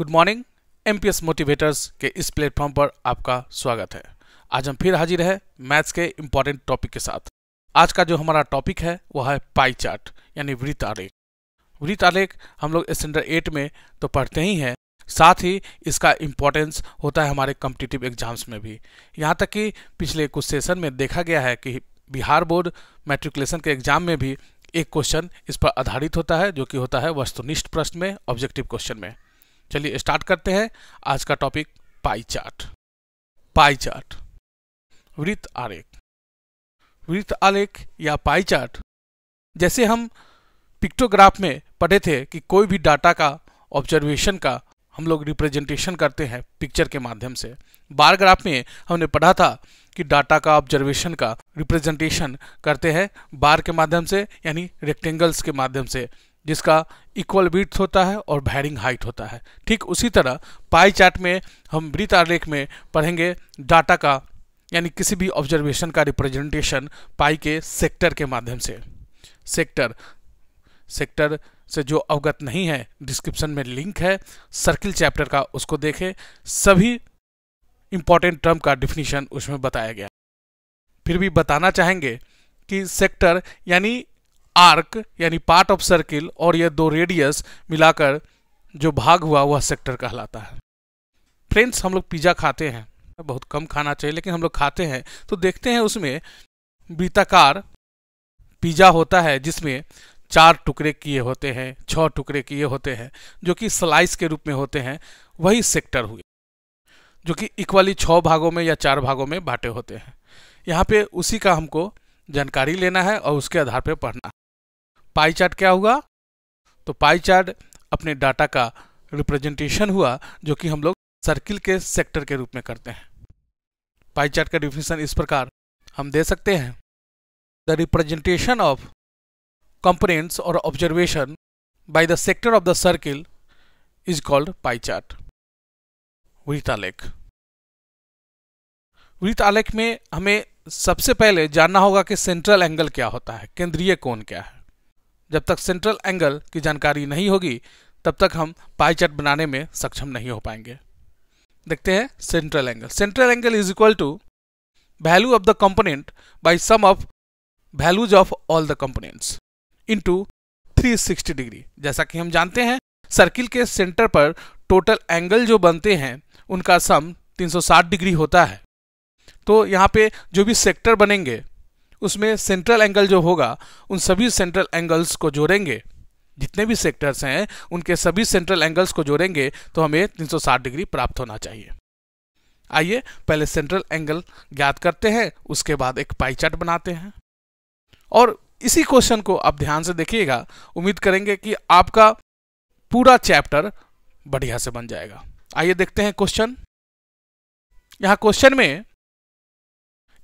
good morning MPS motivators के इस platform पर आपका स्वागत है आज हम फिर हाजिर है मैथ्स के इम्पोर्टेंट टॉपिक के साथ आज का जो हमारा टॉपिक है वह है पाई चार्ट यानी वृत्त आलेख वृत्त आलेख हम लोग स्टैंडर्ड एट में तो पढ़ते ही हैं साथ ही इसका इम्पोर्टेंस होता है हमारे कम्पिटिटिव एग्जाम्स में भी यहाँ तक कि पिछले कुछ सेशन में देखा गया है कि बिहार बोर्ड मेट्रिकुलेशन के एग्जाम में भी एक क्वेश्चन इस पर आधारित होता है जो कि होता है वस्तुनिष्ठ प्रश्न में ऑब्जेक्टिव क्वेश्चन में चलिए स्टार्ट करते हैं आज का topic pie chart pie chart वृत्त आरेख वृत्त आलेख या पाई चार्ट जैसे हम पिक्टोग्राफ में पढ़े थे कि कोई भी डाटा का ऑब्जर्वेशन का हम लोग रिप्रेजेंटेशन करते हैं पिक्चर के माध्यम से बार ग्राफ में हमने पढ़ा था कि डाटा का ऑब्जर्वेशन का रिप्रेजेंटेशन करते हैं बार के माध्यम से यानी रेक्टेंगल्स के माध्यम से जिसका इक्वल ब्रिथ होता है और भैरिंग हाइट होता है ठीक उसी तरह पाई चार्ट में हम वृत आलेख में पढ़ेंगे डाटा का यानी किसी भी ऑब्जर्वेशन का रिप्रेजेंटेशन पाई के सेक्टर के माध्यम से सेक्टर सेक्टर से जो अवगत नहीं है डिस्क्रिप्शन में लिंक है सर्किल चैप्टर का उसको देखें सभी इंपॉर्टेंट टर्म का डिफिनीशन उसमें बताया गया फिर भी बताना चाहेंगे कि सेक्टर यानी आर्क यानी पार्ट ऑफ सर्किल और यह दो रेडियस मिलाकर जो भाग हुआ वह सेक्टर कहलाता है फ्रेंड्स हम लोग पिज्ज़ा खाते हैं बहुत कम खाना चाहिए लेकिन हम लोग खाते हैं तो देखते हैं उसमें वृत्ताकार पिज्ज़ा होता है जिसमें चार टुकड़े किए होते हैं छह टुकड़े किए होते हैं जो कि स्लाइस के रूप में होते हैं वही सेक्टर हुए जो कि इक्वली छः भागों में या चार भागों में बांटे होते हैं यहाँ पे उसी का हमको जानकारी लेना है और उसके आधार पर पढ़ना है पाई चार्ट क्या हुआ तो पाई चार्ट अपने डाटा का रिप्रेजेंटेशन हुआ जो कि हम लोग सर्किल के सेक्टर के रूप में करते हैं पाई चार्ट का डिफिनेशन इस प्रकार हम दे सकते हैं द रिप्रेजेंटेशन ऑफ कंपोनेंट्स और observation by the sector of the circle is called pie chart वृत आलेख वृत आलेख में हमें सबसे पहले जानना होगा कि सेंट्रल एंगल क्या होता है केंद्रीय कोण क्या है जब तक सेंट्रल एंगल की जानकारी नहीं होगी तब तक हम पाई चार्ट बनाने में सक्षम नहीं हो पाएंगे देखते हैं central angle central angle is equal to value of the component by sum of values of all the components into 360 degree जैसा कि हम जानते हैं सर्किल के सेंटर पर टोटल एंगल जो बनते हैं उनका सम 360 डिग्री होता है तो यहाँ पे जो भी सेक्टर बनेंगे उसमें सेंट्रल एंगल जो होगा उन सभी सेंट्रल एंगल्स को जोड़ेंगे जितने भी सेक्टर्स हैं उनके सभी सेंट्रल एंगल्स को जोड़ेंगे तो हमें 360 डिग्री प्राप्त होना चाहिए आइए पहले सेंट्रल एंगल ज्ञात करते हैं उसके बाद एक पाई चार्ट बनाते हैं और इसी क्वेश्चन को आप ध्यान से देखिएगा उम्मीद करेंगे कि आपका पूरा चैप्टर बढ़िया से बन जाएगा आइए देखते हैं क्वेश्चन यहां क्वेश्चन में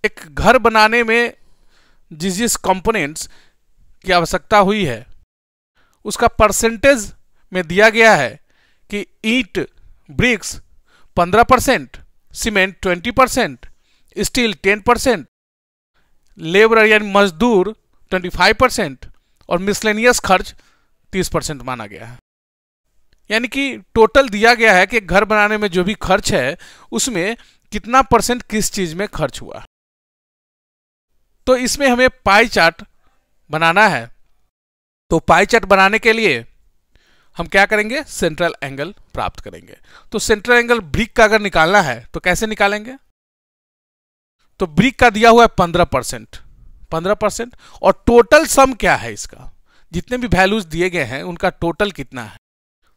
एक घर बनाने में जिस जिस कंपोनेंट्स की आवश्यकता हुई है उसका परसेंटेज में दिया गया है कि ईट bricks 15 percent cement 20 percent steel 10 percent labour यानी मजदूर 25 परसेंट और मिसलेनियस खर्च 30 परसेंट माना गया है यानी कि टोटल दिया गया है कि घर बनाने में जो भी खर्च है उसमें कितना परसेंट किस चीज़ में खर्च हुआ तो इसमें हमें पाई चार्ट बनाना है तो पाई चार्ट बनाने के लिए हम क्या करेंगे सेंट्रल एंगल प्राप्त करेंगे तो सेंट्रल एंगल ब्रिक का अगर निकालना है तो कैसे निकालेंगे तो ब्रिक का दिया हुआ है पंद्रह परसेंट पंद्रह परसेंट और टोटल सम क्या है इसका जितने भी वैल्यूज दिए गए हैं उनका टोटल कितना है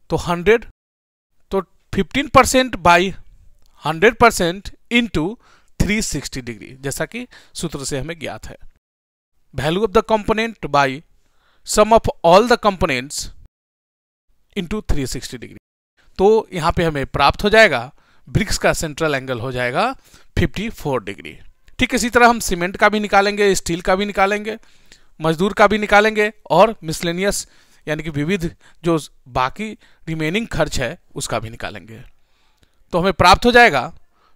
तो हंड्रेड तो fifteen percent by hundred percent into 360 degree जैसा कि सूत्र से हमें ज्ञात है value of the component by sum of all the components into 360 degree तो यहां पे हमें प्राप्त हो जाएगा ब्रिक्स का सेंट्रल एंगल हो जाएगा 54 डिग्री ठीक इसी तरह हम सीमेंट का भी निकालेंगे स्टील का भी निकालेंगे मजदूर का भी निकालेंगे और मिसलेनियस यानी कि विविध जो बाकी रिमेनिंग खर्च है उसका भी निकालेंगे तो हमें प्राप्त हो जाएगा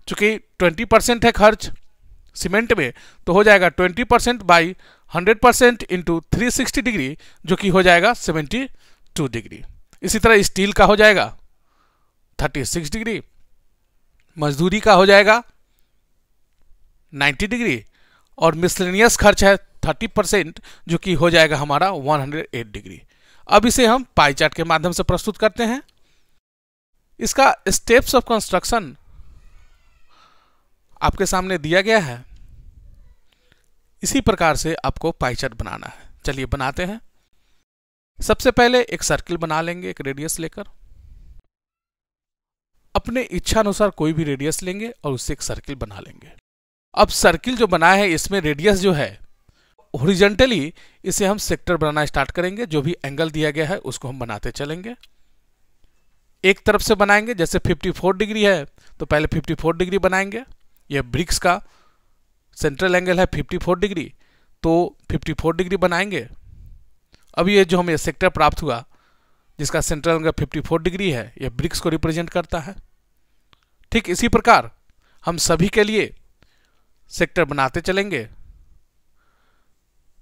चूंकि ट्वेंटी परसेंट है खर्च सीमेंट में तो हो जाएगा twenty percent by hundred percent into three sixty degree जो कि हो जाएगा सेवेंटी टू डिग्री इसी तरह स्टील का हो जाएगा थर्टी सिक्स डिग्री मजदूरी का हो जाएगा नाइन्टी डिग्री और मिसलिनियस खर्च है थर्टी परसेंट जो कि हो जाएगा हमारा वन हंड्रेड एट डिग्री अब इसे हम पाई चार्ट के माध्यम से प्रस्तुत करते हैं इसका स्टेप्स ऑफ कंस्ट्रक्शन आपके सामने दिया गया है इसी प्रकार से आपको पाइचट बनाना है चलिए बनाते हैं सबसे पहले एक सर्किल बना लेंगे एक रेडियस लेकर अपने इच्छा अनुसार कोई भी रेडियस लेंगे और उससे एक सर्किल बना लेंगे अब सर्किल जो बना है इसमें रेडियस जो है ओरिजेंटली इसे हम सेक्टर बनाना स्टार्ट करेंगे जो भी एंगल दिया गया है उसको हम बनाते चलेंगे एक तरफ से बनाएंगे जैसे 54 डिग्री है तो पहले 54 डिग्री बनाएंगे यह ब्रिक्स का सेंट्रल एंगल है 54 डिग्री तो 54 डिग्री बनाएंगे अब ये जो हमें सेक्टर प्राप्त हुआ जिसका सेंट्रल एंगल 54 डिग्री है यह ब्रिक्स को रिप्रेजेंट करता है ठीक इसी प्रकार हम सभी के लिए सेक्टर बनाते चलेंगे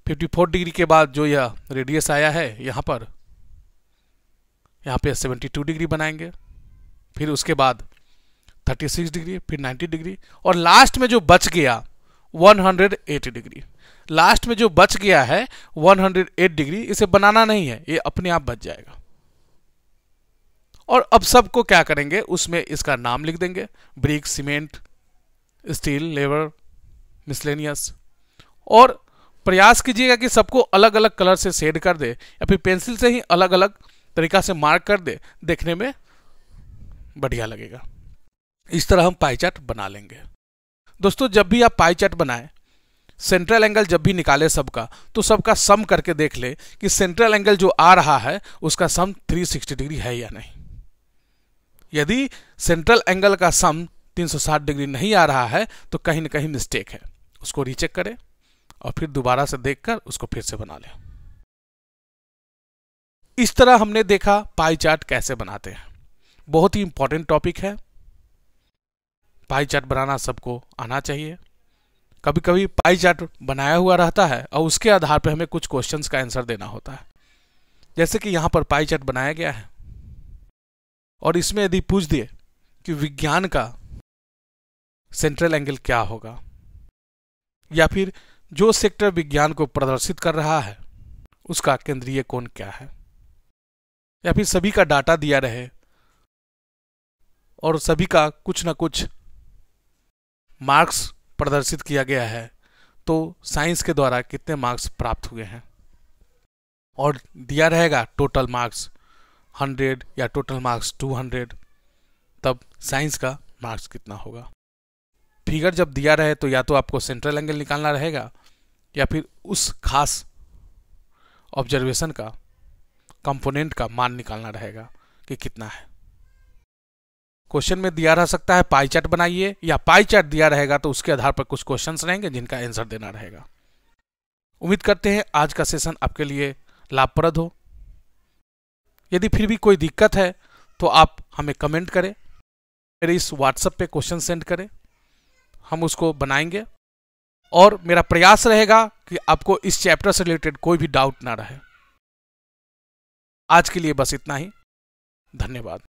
54 डिग्री के बाद जो यह रेडियस आया है यहाँ पर यहाँ पे 72 डिग्री बनाएंगे फिर उसके बाद 36 डिग्री फिर 90 डिग्री और लास्ट में जो बच गया 180 डिग्री लास्ट में जो बच गया है 108 डिग्री इसे बनाना नहीं है ये अपने आप बच जाएगा और अब सबको क्या करेंगे उसमें इसका नाम लिख देंगे brick cement steel labour miscellaneous और प्रयास कीजिएगा कि सबको अलग अलग कलर से शेड कर दे या फिर पेंसिल से ही अलग अलग तरीका से मार्क कर दे देखने में बढ़िया लगेगा इस तरह हम पाई चार्ट बना लेंगे दोस्तों जब भी आप पाई चार्ट बनाएं सेंट्रल एंगल जब भी निकाले सबका तो सबका सम करके देख ले कि सेंट्रल एंगल जो आ रहा है उसका सम 360 डिग्री है या नहीं यदि सेंट्रल एंगल का सम 360 डिग्री नहीं आ रहा है तो कहीं ना कहीं मिस्टेक है उसको रीचेक करें और फिर दोबारा से देखकर उसको फिर से बना लें इस तरह हमने देखा पाई चार्ट कैसे बनाते हैं बहुत ही इंपॉर्टेंट टॉपिक है पाई चार्ट बनाना सबको आना चाहिए कभी कभी पाई चार्ट बनाया हुआ रहता है और उसके आधार पर हमें कुछ क्वेश्चंस का आंसर देना होता है जैसे कि यहाँ पर पाई चार्ट बनाया गया है और इसमें यदि पूछ दिए कि विज्ञान का सेंट्रल एंगल क्या होगा या फिर जो सेक्टर विज्ञान को प्रदर्शित कर रहा है उसका केंद्रीय कोण क्या है या फिर सभी का डाटा दिया रहे और सभी का कुछ ना कुछ मार्क्स प्रदर्शित किया गया है तो साइंस के द्वारा कितने मार्क्स प्राप्त हुए हैं और दिया रहेगा टोटल मार्क्स 100 या टोटल मार्क्स 200 तब साइंस का मार्क्स कितना होगा फिगर जब दिया रहे तो या तो आपको सेंट्रल एंगल निकालना रहेगा या फिर उस खास ऑब्जर्वेशन का कंपोनेंट का मान निकालना रहेगा कि कितना है क्वेश्चन में दिया रह सकता है पाई चार्ट बनाइए या पाई चार्ट दिया रहेगा तो उसके आधार पर कुछ क्वेश्चन रहेंगे जिनका आंसर देना रहेगा उम्मीद करते हैं आज का सेशन आपके लिए लाभप्रद हो यदि फिर भी कोई दिक्कत है तो आप हमें कमेंट करें मेरे इस व्हाट्सएप पे क्वेश्चन सेंड करें हम उसको बनाएंगे और मेरा प्रयास रहेगा कि आपको इस चैप्टर से रिलेटेड कोई भी डाउट ना रहे आज के लिए बस इतना ही धन्यवाद